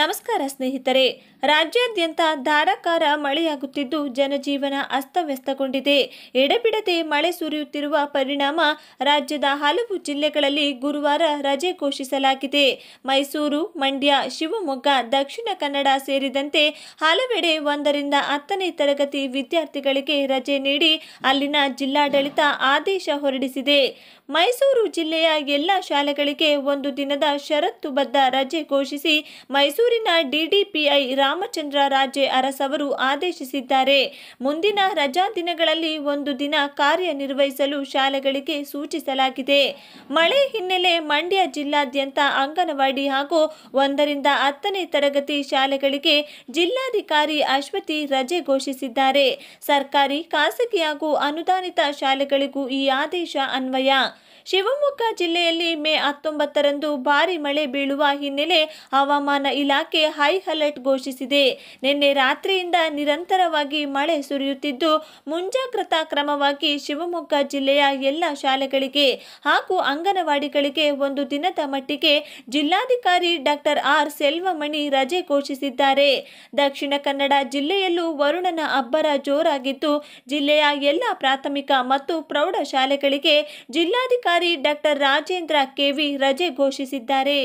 ನಮಸ್ಕಾರ ಸ್ನೇಹಿತರೆ ರಾಜ್ಯಾದ್ಯಂತ ಧಾರಾಕಾರ ಮಳೆಯಾಗುತ್ತಿದ್ದು ಜನಜೀವನ ಅಸ್ತವ್ಯಸ್ತಗೊಂಡಿದೆ ಎಡೆಬಿಡದೆ ಮಳೆ ಸುರಿಯುತ್ತಿರುವ ಪರಿಣಾಮ ರಾಜ್ಯದ ಹಲವು ಜಿಲ್ಲೆಗಳಲ್ಲಿ ಗುರುವಾರ ರಜೆ ಘೋಷಿಸಲಾಗಿದೆ ಮೈಸೂರು ಮಂಡ್ಯ ಶಿವಮೊಗ್ಗ ದಕ್ಷಿಣ ಕನ್ನಡ ಸೇರಿದಂತೆ ಹಲವೆಡೆ ಒಂದರಿಂದ ಹತ್ತನೇ ತರಗತಿ ವಿದ್ಯಾರ್ಥಿಗಳಿಗೆ ರಜೆ ನೀಡಿ ಅಲ್ಲಿನ ಜಿಲ್ಲಾಡಳಿತ ಆದೇಶ ಹೊರಡಿಸಿದೆ ಮೈಸೂರು ಜಿಲ್ಲೆಯ ಎಲ್ಲ ಶಾಲೆಗಳಿಗೆ ಒಂದು ದಿನದ ಷರತ್ತುಬದ್ಧ ರಜೆ ಘೋಷಿಸಿ ಮೈಸೂರು ಮೈಸೂರಿನ ಡಿಡಿಪಿಐ ರಾಮಚಂದ್ರ ರಾಜೆ ಅರಸವರು ಆದೇಶಿಸಿದ್ದಾರೆ ಮುಂದಿನ ರಜಾ ದಿನಗಳಲ್ಲಿ ಒಂದು ದಿನ ಕಾರ್ಯನಿರ್ವಹಿಸಲು ಶಾಲೆಗಳಿಗೆ ಸೂಚಿಸಲಾಗಿದೆ ಮಳೆ ಹಿನ್ನೆಲೆ ಮಂಡ್ಯ ಜಿಲ್ಲಾದ್ಯಂತ ಅಂಗನವಾಡಿ ಹಾಗೂ ಒಂದರಿಂದ ಹತ್ತನೇ ತರಗತಿ ಶಾಲೆಗಳಿಗೆ ಜಿಲ್ಲಾಧಿಕಾರಿ ಅಶ್ವತಿ ರಜೆ ಘೋಷಿಸಿದ್ದಾರೆ ಸರ್ಕಾರಿ ಖಾಸಗಿ ಹಾಗೂ ಅನುದಾನಿತ ಶಾಲೆಗಳಿಗೂ ಈ ಆದೇಶ ಅನ್ವಯ ಶಿವಮೊಗ್ಗ ಜಿಲ್ಲೆಯಲ್ಲಿ ಮೇ ಹತ್ತೊಂಬತ್ತರಂದು ಭಾರಿ ಮಳೆ ಬೀಳುವ ಹಿನ್ನೆಲೆ ಹವಾಮಾನ ಇಲಾಖೆ ಹೈ ಅಲರ್ಟ್ ಘೋಷಿಸಿದೆ ನಿನ್ನೆ ರಾತ್ರಿಯಿಂದ ನಿರಂತರವಾಗಿ ಮಳೆ ಸುರಿಯುತ್ತಿದ್ದು ಮುಂಜಾಗ್ರತಾ ಕ್ರಮವಾಗಿ ಶಿವಮೊಗ್ಗ ಜಿಲ್ಲೆಯ ಎಲ್ಲ ಶಾಲೆಗಳಿಗೆ ಹಾಗೂ ಅಂಗನವಾಡಿಗಳಿಗೆ ಒಂದು ದಿನದ ಮಟ್ಟಿಗೆ ಜಿಲ್ಲಾಧಿಕಾರಿ ಡಾಕ್ಟರ್ ಆರ್ ಸೆಲ್ವಮಣಿ ರಜೆ ಘೋಷಿಸಿದ್ದಾರೆ ದಕ್ಷಿಣ ಕನ್ನಡ ಜಿಲ್ಲೆಯಲ್ಲೂ ವರುಣನ ಅಬ್ಬರ ಜೋರಾಗಿದ್ದು ಜಿಲ್ಲೆಯ ಎಲ್ಲ ಪ್ರಾಥಮಿಕ ಮತ್ತು ಪ್ರೌಢಶಾಲೆಗಳಿಗೆ ಜಿಲ್ಲಾಧಿಕಾರಿ ಅಧಿಕಾರಿ ಡಾಕ್ಟರ್ ರಾಜೇಂದ್ರ ಕೆವಿ ರಜೆ ಘೋಷಿಸಿದ್ದಾರೆ